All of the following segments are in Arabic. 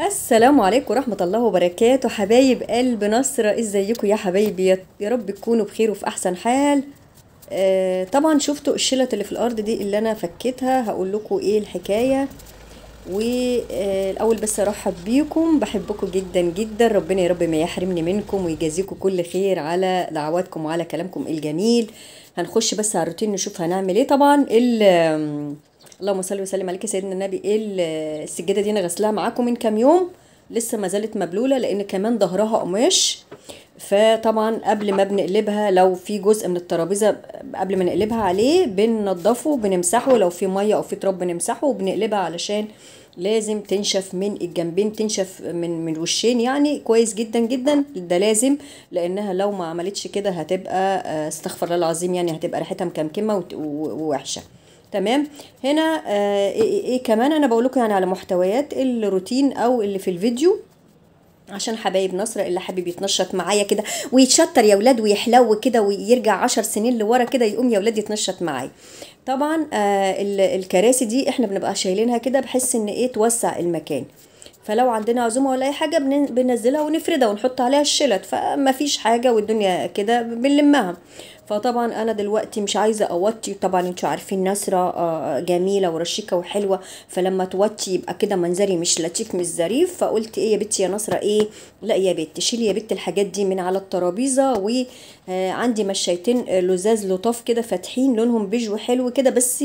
السلام عليكم ورحمة الله وبركاته حبايب قلب نصرة ازيكم يا حبايبي يا رب تكونوا بخير وفي احسن حال آه طبعا شفتوا الشلت اللي في الارض دي اللي انا فكيتها هقول لكم ايه الحكاية والاول بس ارحب بيكم بحبكم جدا جدا ربنا يا رب ما يحرمني منكم ويجازيكم كل خير على دعواتكم وعلى كلامكم الجميل هنخش بس على الروتين نشوف هنعمل ايه طبعا اللهم صل وسلم عليك يا سيدنا النبي ايه السجاده دي انا غسلاها معاكم من كام يوم لسه ما زالت مبلوله لان كمان ظهرها قماش فطبعا قبل ما بنقلبها لو في جزء من الترابيزه قبل ما نقلبها عليه بننضفه بنمسحه لو في ميه او في تراب بنمسحه وبنقلبها علشان لازم تنشف من الجنبين تنشف من من وشين يعني كويس جدا جدا ده لازم لانها لو ما عملتش كده هتبقى آه، استغفر الله العظيم يعني هتبقى ريحتها مكمكمه ووحشه تمام هنا آه إيه, إيه،, إيه كمان انا بقول لكم يعني على محتويات الروتين او اللي في الفيديو عشان حبايب نصر اللي حابب يتنشط معايا كده ويتشطر يا ولاد ويحلو كده ويرجع عشر سنين لورا كده يقوم يا ولاد يتنشط معايا طبعا آه الكراسي دي احنا بنبقى شايلينها كده بحيث ان ايه توسع المكان فلو عندنا عزومه ولا اي حاجه بننزلها ونفردها ونحط عليها الشلت فما فيش حاجه والدنيا كده بنلمها فطبعا انا دلوقتي مش عايزه اوطي طبعا انتوا عارفين نسره آه، جميله ورشيكه وحلوه فلما توطي يبقى كده منظري مش لطيف مش ظريف فقلت ايه يا بنتي يا نسره ايه لا يا بت شيلي يا بت الحاجات دي من على الترابيزه وعندي آه، مشايتين آه، لزاز لطاف كده فاتحين لونهم بيج وحلو كده بس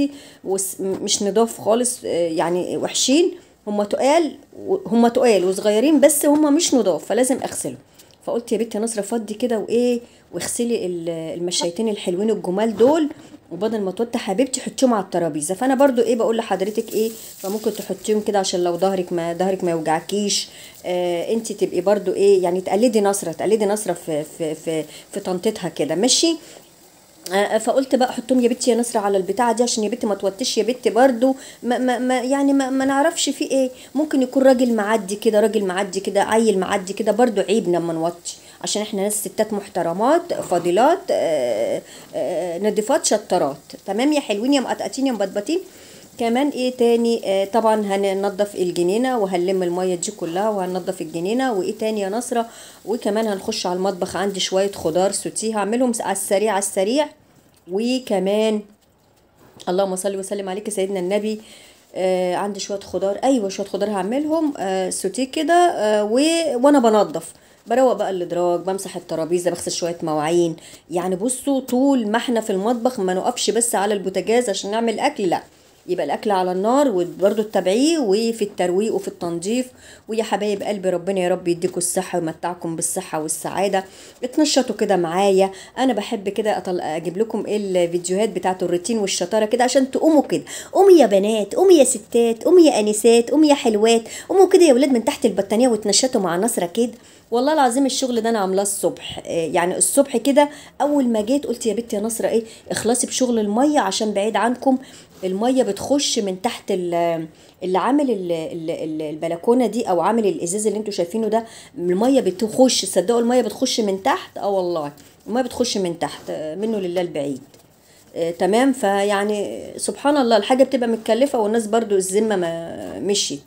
مش نضاف خالص يعني وحشين هما تقال هما تقال وصغيرين بس هما مش نضاف فلازم اغسلهم فقلت يا بنت يا نصره فضي كده وايه واغسلي المشايتين الحلوين الجمال دول وبدل ما توطي حبيبتي حطيهم على الترابيزه فانا برضو ايه بقول لحضرتك ايه فممكن تحطيهم كده عشان لو ظهرك ما ظهرك ما يوجعكيش آه انت تبقي برضو ايه يعني تقلدي نصره تقلدي نصره في في في, في طنطتها كده ماشي آه، فقلت بقى حطهم يا بنتي يا نصر على البتاعة دي عشان يا بنتي ما توتش يا بنتي برضو ما, ما, ما يعني ما, ما نعرفش في ايه ممكن يكون راجل معدي كده راجل معدي كده عيل معدي كده برضو عيب لما نوطي عشان احنا ناس ستات محترمات فاضلات آه، آه، نضيفات شطرات تمام يا حلوين يا مقطقتين يا مبطبطين كمان ايه تاني آه طبعا هننضف الجنينه وهنلم الميه دي كلها وهننضف الجنينه وايه تاني يا نصره وكمان هنخش على المطبخ عندي شويه خضار سوتيه هعملهم على السريع على السريع وكمان اللهم صل وسلم عليك سيدنا النبي آه عندي شويه خضار ايوه شويه خضار هعملهم آه سوتيه كده آه وانا بنضف بروق بقى الادراج بمسح الترابيزه بغسل شويه مواعين يعني بصوا طول ما احنا في المطبخ ما نقفش بس على البوتاجاز عشان نعمل اكل لا يبقى الاكل على النار وبرده تتابعيه وفي الترويق وفي التنظيف ويا حبايب قلبي ربنا يا رب يديكم الصحه ويمتعكم بالصحه والسعاده اتنشطوا كده معايا انا بحب كده اجيب لكم الفيديوهات بتاعه الروتين والشطاره كده عشان تقوموا كده قومي يا بنات قومي يا ستات قومي يا انسات قومي يا حلوات قوموا كده يا ولاد من تحت البطانيه وتنشطوا مع نصره كده والله العظيم الشغل ده انا عاملاه الصبح آه، يعني الصبح كده اول ما جيت قلت يا بنت يا نصره ايه اخلصي بشغل الميه عشان بعيد عنكم الميه بتخش من تحت اللي عامل البلكونه دي او عامل الازاز اللي انتوا شايفينه ده الميه بتخش صدقوا الميه بتخش من تحت اه والله الميه بتخش من تحت آه، منه لله البعيد آه تمام فيعني سبحان الله الحاجه بتبقى متكلفه والناس برضو الذمه ما مشيت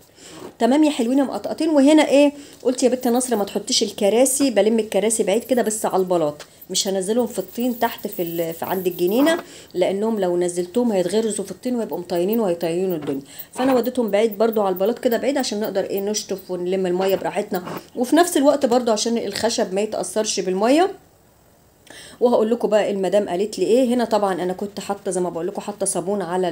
تمام يا حلوين مقطقتين وهنا ايه قلت يا بنت نصر ما تحطيش الكراسي بلم الكراسي بعيد كده بس على البلاط مش هنزلهم في الطين تحت في, في عند الجنينه لانهم لو نزلتهم هيتغرزوا في الطين ويبقوا مطينين وهيطينوا الدنيا فانا وديتهم بعيد برضو على البلاط كده بعيد عشان نقدر ايه نشطف ونلم الميه براحتنا وفي نفس الوقت برضو عشان الخشب ما يتاثرش بالميه وهقول لكم بقى المدام قالت لي ايه هنا طبعا انا كنت حاطه زي ما بقول لكم حاطه صابون على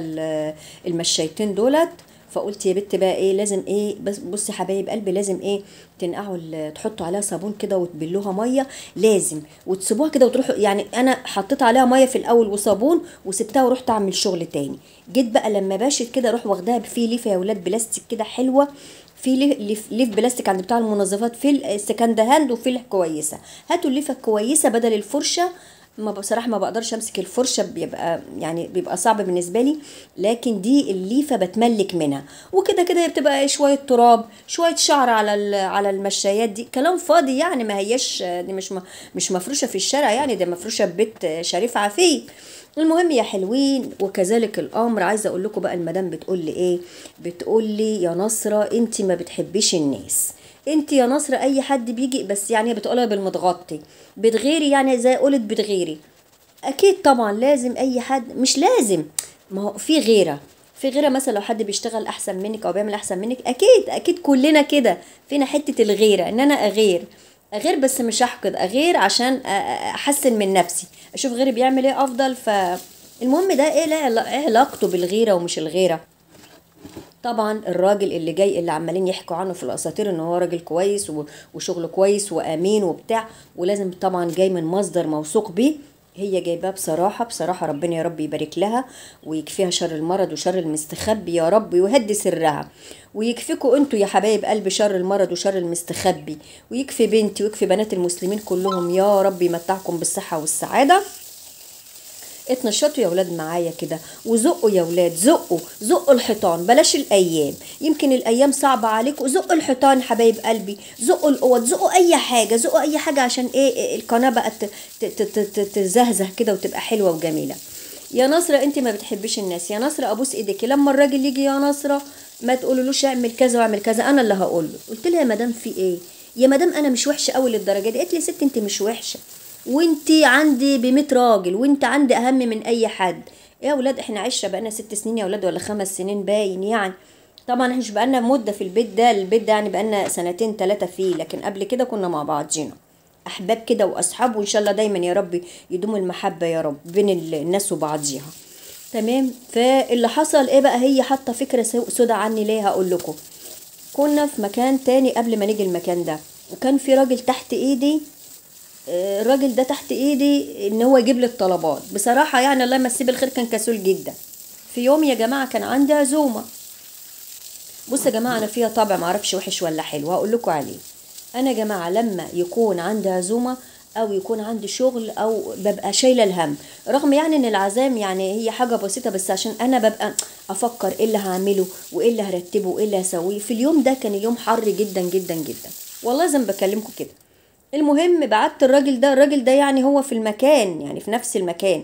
المشايتين دولت فقلت يا بت بقى ايه لازم ايه بس بصي حبايب قلبي لازم ايه تنقعوا تحطوا عليها صابون كده وتبلوها ميه لازم وتسيبوها كده وتروحوا يعني انا حطيت عليها ميه في الاول وصابون وسبتها ورحت اعمل شغل تاني جيت بقى لما باشت كده اروح واخداها في ليفه يا ولاد بلاستيك كده حلوه في ليف, ليف بلاستيك عند بتاع المنظفات في السكند هاند وفي الكويسه هاتوا الليفه الكويسه بدل الفرشه ما بصراحه ما بقدرش امسك الفرشه بيبقى يعني بيبقى صعب بالنسبه لي لكن دي الليفه بتملك منها وكده كده بتبقى شويه تراب شويه شعر على على المشايات دي كلام فاضي يعني ما هياش دي مش مش مفروشه في الشارع يعني ده مفروشه ببيت شريف عفيف المهم يا حلوين وكذلك الامر عايزه اقول لكم بقى المدام بتقول لي ايه بتقول لي يا نصره انت ما بتحبيش الناس انت يا نصر اي حد بيجي بس يعني بتقولها بالمتغطي بتغيري يعني زي قلت بتغيري اكيد طبعا لازم اي حد مش لازم ما هو في غيره في غيره مثلا لو حد بيشتغل احسن منك او بيعمل احسن منك اكيد اكيد كلنا كده فينا حته الغيره ان انا اغير اغير بس مش احقد اغير عشان احسن من نفسي اشوف غيري بيعمل ايه افضل ف المهم ده ايه, إيه علاقته بالغيره ومش الغيره طبعا الراجل اللي جاي اللي عمالين يحكوا عنه في الاساطير ان هو راجل كويس وشغله كويس وامين وبتاع ولازم طبعا جاي من مصدر موثوق بيه هي جايباه بصراحة بصراحة ربنا يا رب يبارك لها ويكفيها شر المرض وشر المستخبي يا رب ويهدي سرها ويكفيكوا انتوا يا حبايب قلب شر المرض وشر المستخبي ويكفي بنتي ويكفي بنات المسلمين كلهم يا رب يمتعكم بالصحة والسعادة اتنشطوا يا ولاد معايا كده وزقوا يا ولاد زقوا زقوا الحيطان بلاش الايام يمكن الايام صعبه عليكم زقوا الحيطان حبايب قلبي زقوا الاوض زقوا اي حاجه زقوا اي حاجه عشان ايه القناه بقى تزهزه كده وتبقى حلوه وجميله يا نصرة انت ما بتحبش الناس يا نصرة ابوس ايديكي لما الراجل يجي يا نصرة ما تقولولوش اعمل كذا واعمل كذا انا اللي هقوله قلت لها يا مدام في ايه يا مدام انا مش وحشه قوي للدرجه دي قالت لي ست انت مش وحشه وانت عندي ب راجل وانت عندي اهم من اي حد يا اولاد احنا عشره بقالنا ست سنين يا اولاد ولا خمس سنين باين يعني طبعا احنا مش بقالنا مده في البيت ده البيت ده يعني بقالنا سنتين ثلاثه فيه لكن قبل كده كنا مع بعضينا احباب كده واصحاب وان شاء الله دايما يا رب يدوم المحبه يا رب بين الناس وبعضيها تمام فاللي حصل ايه بقى هي حاطه فكره سودة عني ليه هقول لكم كنا في مكان تاني قبل ما نيجي المكان ده وكان في راجل تحت ايدي الراجل ده تحت ايدي ان هو يجيب لي الطلبات بصراحه يعني الله يمسيه بالخير كان كسول جدا في يوم يا جماعه كان عندي عزومه بصوا يا جماعه انا فيها طبع معرفش وحش ولا حلو هقول لكم عليه انا يا جماعه لما يكون عندي عزومه او يكون عندي شغل او ببقى شايله الهم رغم يعني ان العزام يعني هي حاجه بسيطه بس عشان انا ببقى افكر ايه اللي هعمله وايه اللي هرتبه وايه اللي هسويه في اليوم ده كان يوم حر جدا جدا جدا والله لازم بكلمكم كده المهم بعت الراجل ده الراجل ده يعني هو في المكان يعني في نفس المكان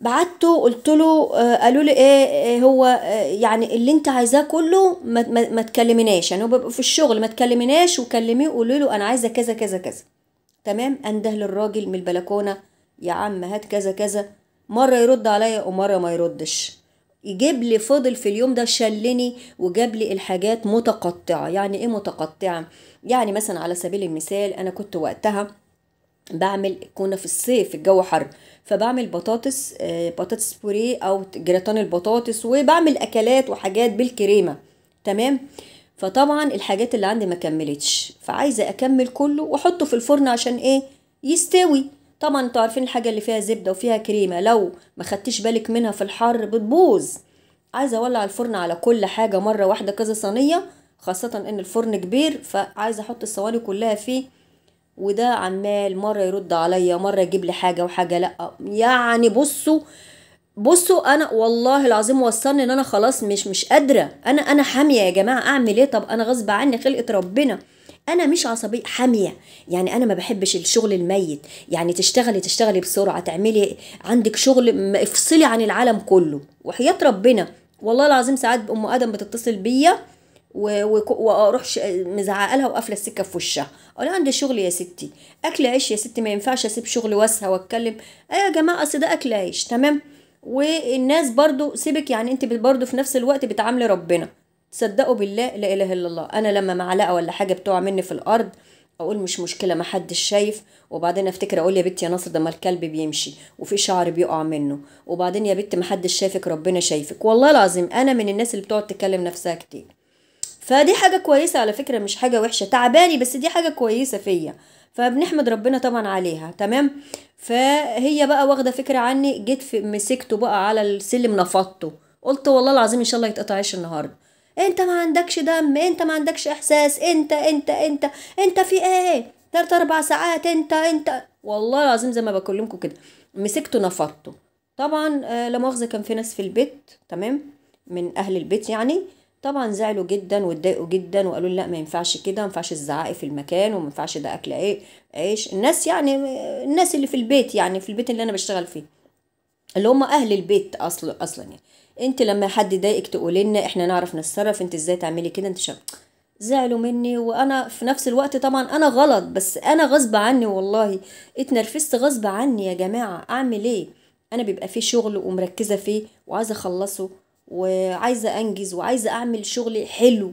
بعته قلت له آه، قالوا لي ايه هو آه، يعني اللي انت عايزاه كله ما, ما, ما تكلمناش يعني هو بيبقى في الشغل ما تكلمناش وكلميه وقولي له انا عايزه كذا كذا كذا تمام انده للراجل من البلكونه يا عم هات كذا كذا مره يرد عليا ومره ما يردش يجيب لي فضل في اليوم ده شلني وجاب لي الحاجات متقطعه يعني ايه متقطعه يعني مثلا على سبيل المثال انا كنت وقتها بعمل كنا في الصيف الجو حر فبعمل بطاطس آه، بطاطس بوريه او جراتان البطاطس وبعمل اكلات وحاجات بالكريمه تمام فطبعا الحاجات اللي عندي ما كملتش فعايزه اكمل كله واحطه في الفرن عشان ايه يستوي طبعا انتوا عارفين الحاجه اللي فيها زبده وفيها كريمه لو ما خدتيش بالك منها في الحر بتبوظ عايزه اولع الفرن على كل حاجه مره واحده كذا صينيه خاصه ان الفرن كبير فعايزه احط الصواني كلها فيه وده عمال مره يرد عليا مره يجيب لي حاجه وحاجه لا يعني بصوا بصوا انا والله العظيم وصلني ان انا خلاص مش مش قادره انا انا حاميه يا جماعه اعمل ايه طب انا غصب عني خلقه ربنا انا مش عصبيه حاميه يعني انا ما بحبش الشغل الميت يعني تشتغلي تشتغلي بسرعه تعملي عندك شغل افصلي عن العالم كله وحياه ربنا والله العظيم ساعات ام ادم بتتصل بيا واروح مزعقه لها وقافله السكه في وشها انا عندي شغل يا ستي اكل عيش يا ستي ما ينفعش اسيب شغل واسهى واتكلم ايه يا جماعه اصل ده اكل عيش تمام والناس برضو سيبك يعني انت برضو في نفس الوقت بتعاملي ربنا تصدقوا بالله لا اله الا الله انا لما معلقه ولا حاجه بتقع مني في الارض اقول مش مشكله ما حدش شايف وبعدين افتكر اقول يا بت يا نصر ده ما الكلب بيمشي وفي شعر بيقع منه وبعدين يا بت ما حدش شايفك ربنا شايفك والله العظيم انا من الناس اللي بتقعد تكلم نفسها كتير فدي حاجه كويسه على فكره مش حاجه وحشه تعباني بس دي حاجه كويسه فيا فبنحمد ربنا طبعا عليها تمام فهي بقى واخده فكره عني جيت مسكته بقى على السلم نفضته قلت والله العظيم ان شاء الله يتقطعش النهارده انت ما عندكش دم انت ما عندكش احساس انت انت انت انت في ايه ثلاث اربع ساعات انت انت والله العظيم زي ما بكلمكم كده مسكته نفضته طبعا آه، لا مؤاخذه كان في ناس في البيت تمام من اهل البيت يعني طبعا زعلوا جدا واتضايقوا جدا وقالوا لا ما ينفعش كده ما ينفعش الزعاق في المكان وما ينفعش ده اكل ايه عيش الناس يعني الناس اللي في البيت يعني في البيت اللي انا بشتغل فيه اللي هم اهل البيت اصلا اصلا يعني انت لما حد يضايقك تقولي لنا احنا نعرف نتصرف انت ازاي تعملي كده انت شاب زعلوا مني وانا في نفس الوقت طبعا انا غلط بس انا غصب عني والله اتنرفزت غصب عني يا جماعه اعمل ايه انا بيبقى في شغل ومركزه فيه وعايزه اخلصه وعايزه انجز وعايزه اعمل شغل حلو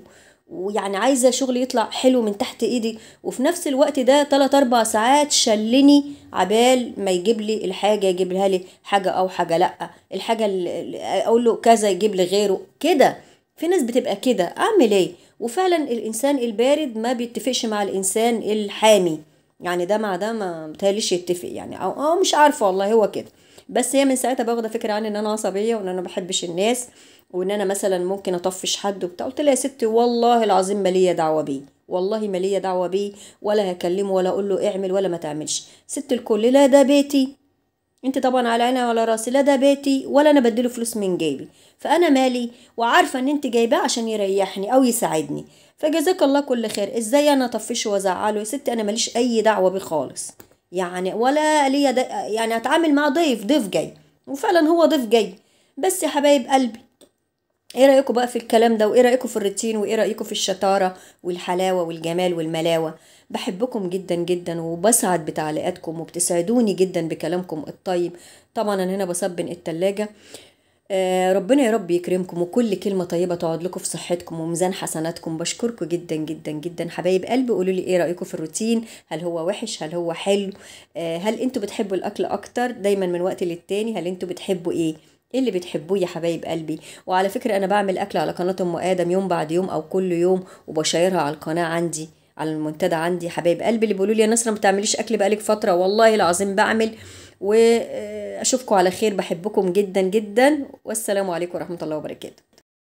ويعني عايزه شغل يطلع حلو من تحت ايدي وفي نفس الوقت ده 3 اربع ساعات شلني عبال ما يجيب لي الحاجه يجيبها لي حاجه او حاجه لا الحاجه اللي اقول له كذا يجيب لي غيره كده في ناس بتبقى كده اعمل ايه وفعلا الانسان البارد ما بيتفقش مع الانسان الحامي يعني ده مع ده ما بتهيأليش يتفق يعني او, مش عارفه والله هو كده بس هي من ساعتها باخده فكره عن ان انا عصبيه وان انا ما بحبش الناس وان انا مثلا ممكن اطفش حد وبتاع قلت لها يا ستي والله العظيم ماليا دعوه بيه والله ماليا دعوه بيه ولا هكلمه ولا اقول له اعمل ولا ما تعملش ست الكل لا ده بيتي انت طبعا على عيني وعلى راسي لا ده بيتي ولا انا بديله فلوس من جيبي فانا مالي وعارفه ان انت جايباه عشان يريحني او يساعدني فجزاك الله كل خير ازاي انا اطفشه وازعله يا ستي انا ماليش اي دعوه بيه خالص يعني ولا ليا يعني اتعامل مع ضيف ضيف جاي وفعلا هو ضيف جاي بس يا حبايب قلبي ايه رايكم بقى في الكلام ده وايه رايكم في الروتين وايه رايكم في الشطاره والحلاوه والجمال والملاوه بحبكم جدا جدا وبسعد بتعليقاتكم وبتسعدوني جدا بكلامكم الطيب طبعا انا هنا بصبن التلاجة آه، ربنا يا رب يكرمكم وكل كلمه طيبه تقعد لكم في صحتكم وميزان حسناتكم بشكركم جدا جدا جدا حبايب قلبي قولوا لي ايه رايكم في الروتين هل هو وحش هل هو حلو آه، هل انتوا بتحبوا الاكل اكتر دايما من وقت للتاني هل انتوا بتحبوا ايه ايه اللي بتحبوه يا حبايب قلبي وعلى فكره انا بعمل اكل على قناه ام ادم يوم بعد يوم او كل يوم وبشيرها على القناه عندي على المنتدى عندي حبايب قلبي اللي بيقولوا لي يا ناس ما بتعمليش اكل بقالك فتره والله العظيم بعمل واشوفكم على خير بحبكم جدا جدا والسلام عليكم ورحمه الله وبركاته